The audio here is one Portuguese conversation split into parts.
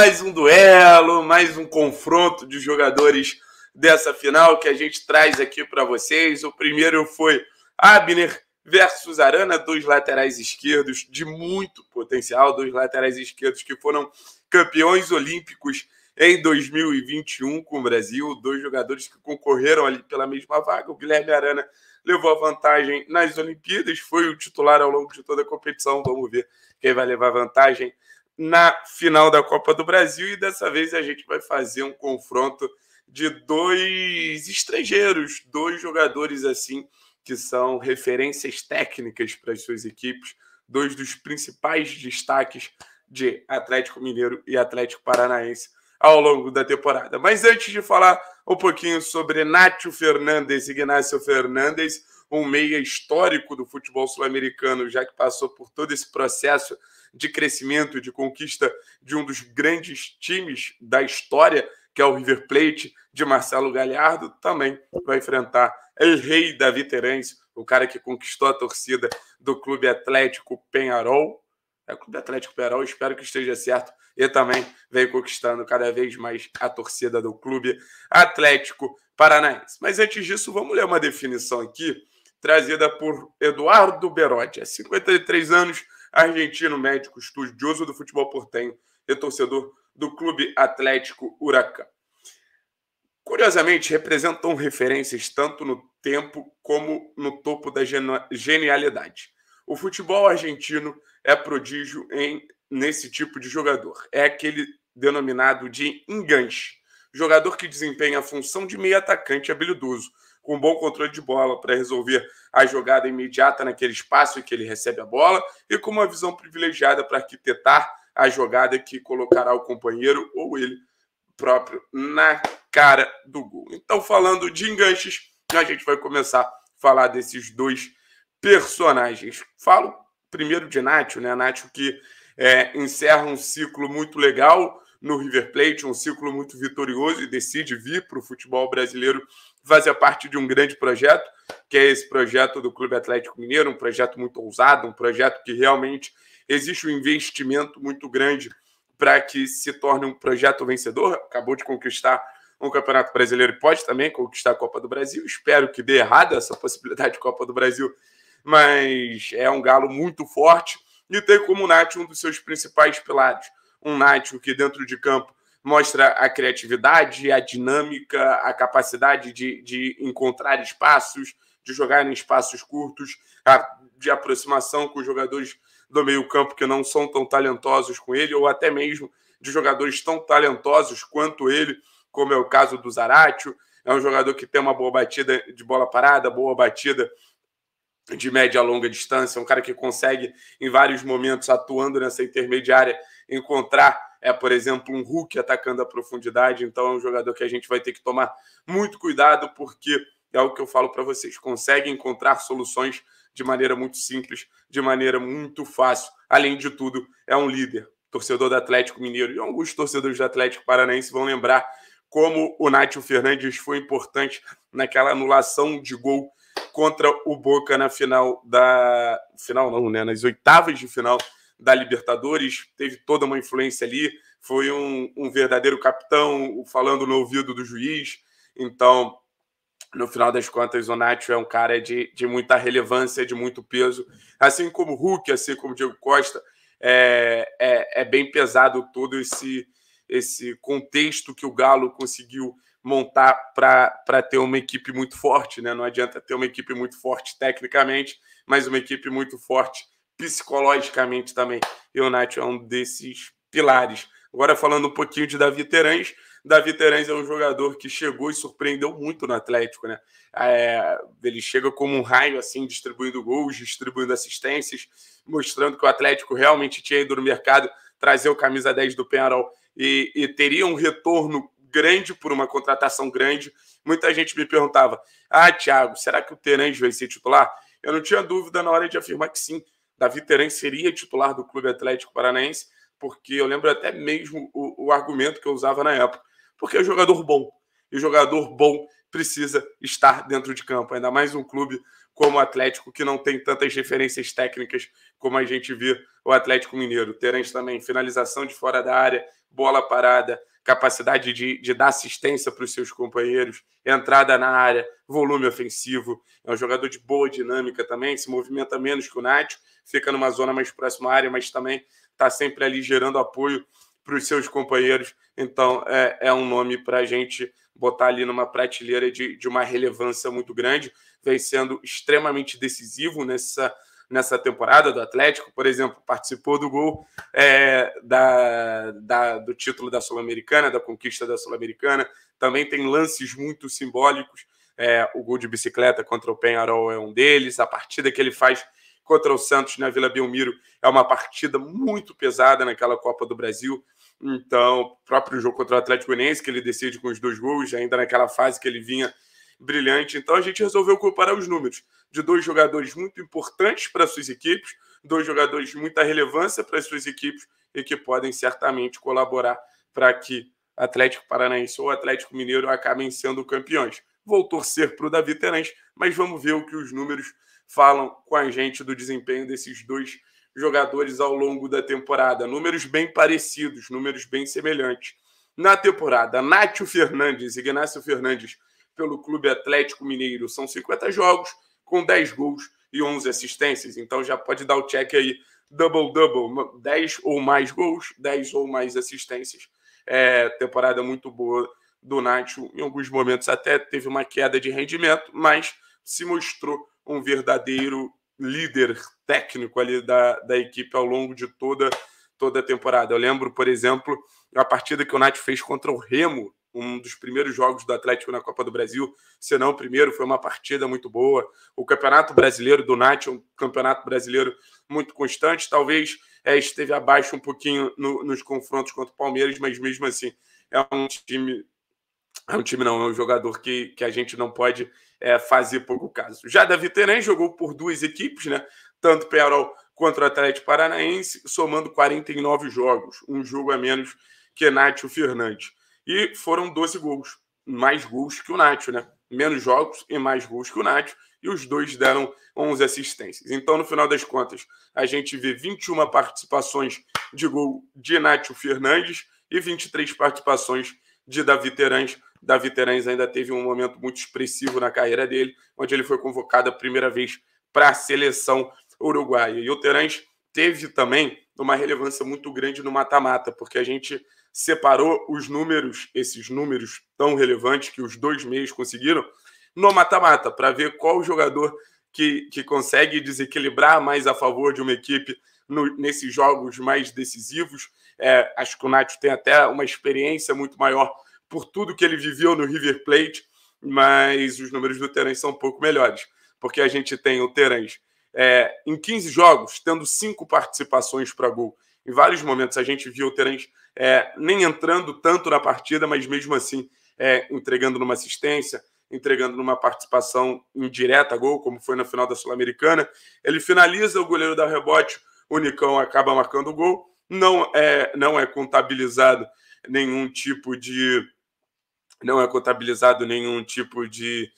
mais um duelo, mais um confronto de jogadores dessa final que a gente traz aqui para vocês. O primeiro foi Abner versus Arana, dois laterais esquerdos de muito potencial, dois laterais esquerdos que foram campeões olímpicos em 2021 com o Brasil, dois jogadores que concorreram ali pela mesma vaga. O Guilherme Arana levou a vantagem nas Olimpíadas, foi o titular ao longo de toda a competição. Vamos ver quem vai levar vantagem na final da Copa do Brasil e dessa vez a gente vai fazer um confronto de dois estrangeiros, dois jogadores assim que são referências técnicas para as suas equipes, dois dos principais destaques de Atlético Mineiro e Atlético Paranaense ao longo da temporada. Mas antes de falar um pouquinho sobre Nátio Fernandes e Ignacio Fernandes, um meia histórico do futebol sul-americano, já que passou por todo esse processo de crescimento e de conquista de um dos grandes times da história, que é o River Plate, de Marcelo Galhardo, também vai enfrentar o rei da Viterense, o cara que conquistou a torcida do Clube Atlético Penharol. É o Clube Atlético Penharol, espero que esteja certo. E também vem conquistando cada vez mais a torcida do Clube Atlético Paranaense. Mas antes disso, vamos ler uma definição aqui, trazida por Eduardo Berotti. Há 53 anos, argentino, médico, estudioso do futebol portenho e torcedor do Clube Atlético Huracan. Curiosamente, representam referências tanto no tempo como no topo da genialidade. O futebol argentino é prodígio em, nesse tipo de jogador. É aquele denominado de enganche, jogador que desempenha a função de meio atacante habilidoso, com um bom controle de bola para resolver a jogada imediata naquele espaço em que ele recebe a bola e com uma visão privilegiada para arquitetar a jogada que colocará o companheiro ou ele próprio na cara do gol. Então, falando de enganches, a gente vai começar a falar desses dois personagens. Falo primeiro de Nacho, né? Nacho que é, encerra um ciclo muito legal no River Plate, um ciclo muito vitorioso e decide vir para o futebol brasileiro fazer parte de um grande projeto, que é esse projeto do Clube Atlético Mineiro, um projeto muito ousado, um projeto que realmente existe um investimento muito grande para que se torne um projeto vencedor. Acabou de conquistar um Campeonato Brasileiro e pode também conquistar a Copa do Brasil. Espero que dê errado essa possibilidade de Copa do Brasil, mas é um galo muito forte e tem como Nath um dos seus principais pilares. Um Nath que dentro de campo mostra a criatividade, a dinâmica, a capacidade de, de encontrar espaços, de jogar em espaços curtos, a, de aproximação com os jogadores do meio-campo que não são tão talentosos com ele, ou até mesmo de jogadores tão talentosos quanto ele, como é o caso do Zaratio. É um jogador que tem uma boa batida de bola parada, boa batida de média a longa distância, é um cara que consegue, em vários momentos, atuando nessa intermediária, encontrar é, por exemplo, um Hulk atacando a profundidade. Então é um jogador que a gente vai ter que tomar muito cuidado, porque é o que eu falo para vocês: consegue encontrar soluções de maneira muito simples, de maneira muito fácil. Além de tudo, é um líder. Torcedor do Atlético Mineiro e alguns torcedores do Atlético Paranaense vão lembrar como o Nátio Fernandes foi importante naquela anulação de gol contra o Boca na final da. Final não, né? Nas oitavas de final da Libertadores, teve toda uma influência ali, foi um, um verdadeiro capitão falando no ouvido do juiz. Então, no final das contas, o Nacho é um cara de, de muita relevância, de muito peso, assim como o Hulk, assim como o Diego Costa. É, é, é bem pesado todo esse, esse contexto que o Galo conseguiu montar para ter uma equipe muito forte. Né? Não adianta ter uma equipe muito forte tecnicamente, mas uma equipe muito forte psicologicamente também. E o Nath é um desses pilares. Agora falando um pouquinho de Davi Terães. Davi Terães é um jogador que chegou e surpreendeu muito no Atlético, né? É, ele chega como um raio, assim, distribuindo gols, distribuindo assistências, mostrando que o Atlético realmente tinha ido no mercado trazer o camisa 10 do Penarol e, e teria um retorno grande por uma contratação grande. Muita gente me perguntava: ah, Thiago, será que o Terães vai ser titular? Eu não tinha dúvida na hora de afirmar que sim. Davi Terence seria titular do Clube Atlético Paranaense, porque eu lembro até mesmo o, o argumento que eu usava na época. Porque é jogador bom. E o jogador bom precisa estar dentro de campo. Ainda mais um clube como o Atlético, que não tem tantas referências técnicas como a gente vê o Atlético Mineiro. Terence também, finalização de fora da área, bola parada, capacidade de, de dar assistência para os seus companheiros, entrada na área, volume ofensivo. É um jogador de boa dinâmica também, se movimenta menos que o Nacho, fica numa zona mais próxima à área, mas também está sempre ali gerando apoio para os seus companheiros. Então, é, é um nome para a gente botar ali numa prateleira de, de uma relevância muito grande. Vem sendo extremamente decisivo nessa nessa temporada do Atlético, por exemplo, participou do gol é, da, da, do título da Sul-Americana, da conquista da Sul-Americana. Também tem lances muito simbólicos. É, o gol de bicicleta contra o Penharol é um deles. A partida que ele faz contra o Santos na Vila Belmiro é uma partida muito pesada naquela Copa do Brasil. Então, próprio jogo contra o Atlético Goianiense que ele decide com os dois gols, ainda naquela fase que ele vinha brilhante. Então a gente resolveu comparar os números de dois jogadores muito importantes para suas equipes, dois jogadores de muita relevância para suas equipes e que podem certamente colaborar para que Atlético Paranaense ou Atlético Mineiro acabem sendo campeões. Vou torcer para o Davi Terence, mas vamos ver o que os números falam com a gente do desempenho desses dois jogadores ao longo da temporada. Números bem parecidos, números bem semelhantes. Na temporada, Nátio Fernandes e Ignacio Fernandes pelo Clube Atlético Mineiro. São 50 jogos com 10 gols e 11 assistências. Então já pode dar o check aí, double-double, 10 ou mais gols, 10 ou mais assistências. É, temporada muito boa do Nacho. Em alguns momentos até teve uma queda de rendimento, mas se mostrou um verdadeiro líder técnico ali da, da equipe ao longo de toda, toda a temporada. Eu lembro, por exemplo, a partida que o Nath fez contra o Remo um dos primeiros jogos do Atlético na Copa do Brasil, se não o primeiro, foi uma partida muito boa. O Campeonato Brasileiro do Nath é um campeonato brasileiro muito constante, talvez é, esteve abaixo um pouquinho no, nos confrontos contra o Palmeiras, mas mesmo assim é um time é um time não, é um jogador que, que a gente não pode é, fazer pouco caso. Já Davi Tenen jogou por duas equipes, né? Tanto Perol contra o Atlético Paranaense, somando 49 jogos, um jogo a menos que Nátio Fernandes. E foram 12 gols. Mais gols que o Nacho, né? Menos jogos e mais gols que o Nacho. E os dois deram 11 assistências. Então, no final das contas, a gente vê 21 participações de gol de Nacho Fernandes e 23 participações de Davi Terãs. Davi Terãs ainda teve um momento muito expressivo na carreira dele, onde ele foi convocado a primeira vez para a seleção uruguaia. E o Terãs teve também uma relevância muito grande no mata-mata, porque a gente separou os números, esses números tão relevantes que os dois meios conseguiram, no mata-mata, para ver qual jogador que, que consegue desequilibrar mais a favor de uma equipe no, nesses jogos mais decisivos. É, acho que o Nacho tem até uma experiência muito maior por tudo que ele viveu no River Plate, mas os números do Terence são um pouco melhores, porque a gente tem o Terence é, em 15 jogos, tendo cinco participações para gol. Em vários momentos a gente viu o Terence é, nem entrando tanto na partida, mas mesmo assim é, entregando numa assistência, entregando numa participação indireta a gol, como foi na final da Sul-Americana. Ele finaliza, o goleiro dá rebote, o Nicão acaba marcando o gol. Não é, não é contabilizado nenhum tipo de. Não é contabilizado nenhum tipo de,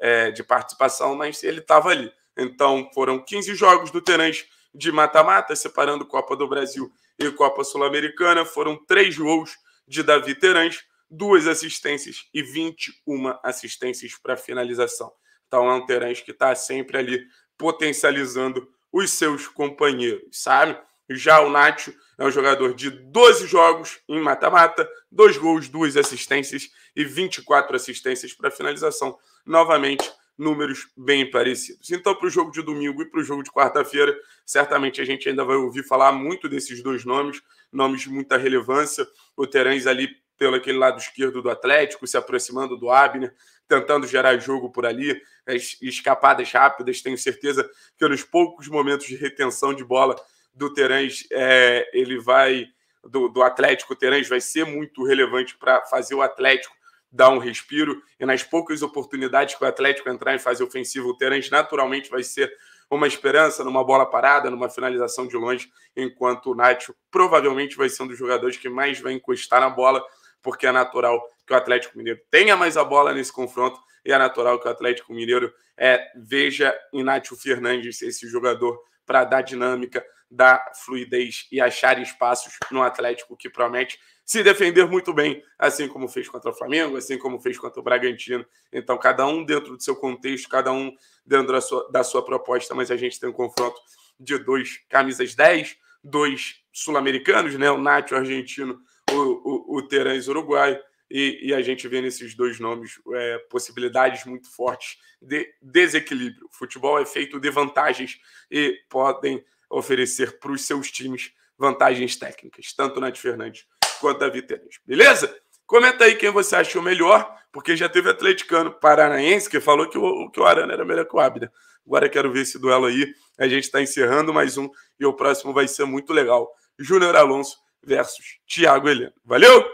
é, de participação, mas ele estava ali. Então, foram 15 jogos do Terãs de mata-mata, separando Copa do Brasil e Copa Sul-Americana. Foram três gols de Davi Terãs, duas assistências e 21 assistências para finalização. Então, é um Terãs que está sempre ali potencializando os seus companheiros, sabe? Já o Nacho é um jogador de 12 jogos em mata-mata, dois gols, duas assistências e 24 assistências para finalização. Novamente, números bem parecidos. Então, para o jogo de domingo e para o jogo de quarta-feira, certamente a gente ainda vai ouvir falar muito desses dois nomes, nomes de muita relevância. O Terãs ali pelo aquele lado esquerdo do Atlético, se aproximando do Abner, tentando gerar jogo por ali, as escapadas rápidas. Tenho certeza que nos poucos momentos de retenção de bola do Terãs, é, ele vai do, do Atlético, o Terãs vai ser muito relevante para fazer o Atlético dar um respiro. E nas poucas oportunidades que o Atlético entrar em fase ofensiva, o Terence naturalmente vai ser uma esperança numa bola parada, numa finalização de longe, enquanto o Nacho provavelmente vai ser um dos jogadores que mais vai encostar na bola, porque é natural que o Atlético Mineiro tenha mais a bola nesse confronto e é natural que o Atlético Mineiro é, veja o Nacho Fernandes esse jogador para dar dinâmica, dar fluidez e achar espaços no Atlético que promete se defender muito bem, assim como fez contra o Flamengo, assim como fez contra o Bragantino. Então, cada um dentro do seu contexto, cada um dentro da sua, da sua proposta, mas a gente tem um confronto de dois camisas 10, dois sul-americanos, né? o Nacho argentino, o, o, o Terãs uruguaio, e, e, a gente vê nesses dois nomes é, possibilidades muito fortes de desequilíbrio. O futebol é feito de vantagens e podem oferecer para os seus times vantagens técnicas, tanto Nath Fernandes quanto Davi Teres. Beleza? Comenta aí quem você achou melhor, porque já teve atleticano paranaense que falou que o, que o Arana era melhor que o Abda. Agora quero ver esse duelo aí. A gente está encerrando mais um e o próximo vai ser muito legal. Júnior Alonso versus Thiago Helena. Valeu?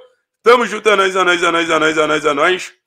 Tamo junto, a é nós, a é nós, a é nós, a nós, a nós, a nós.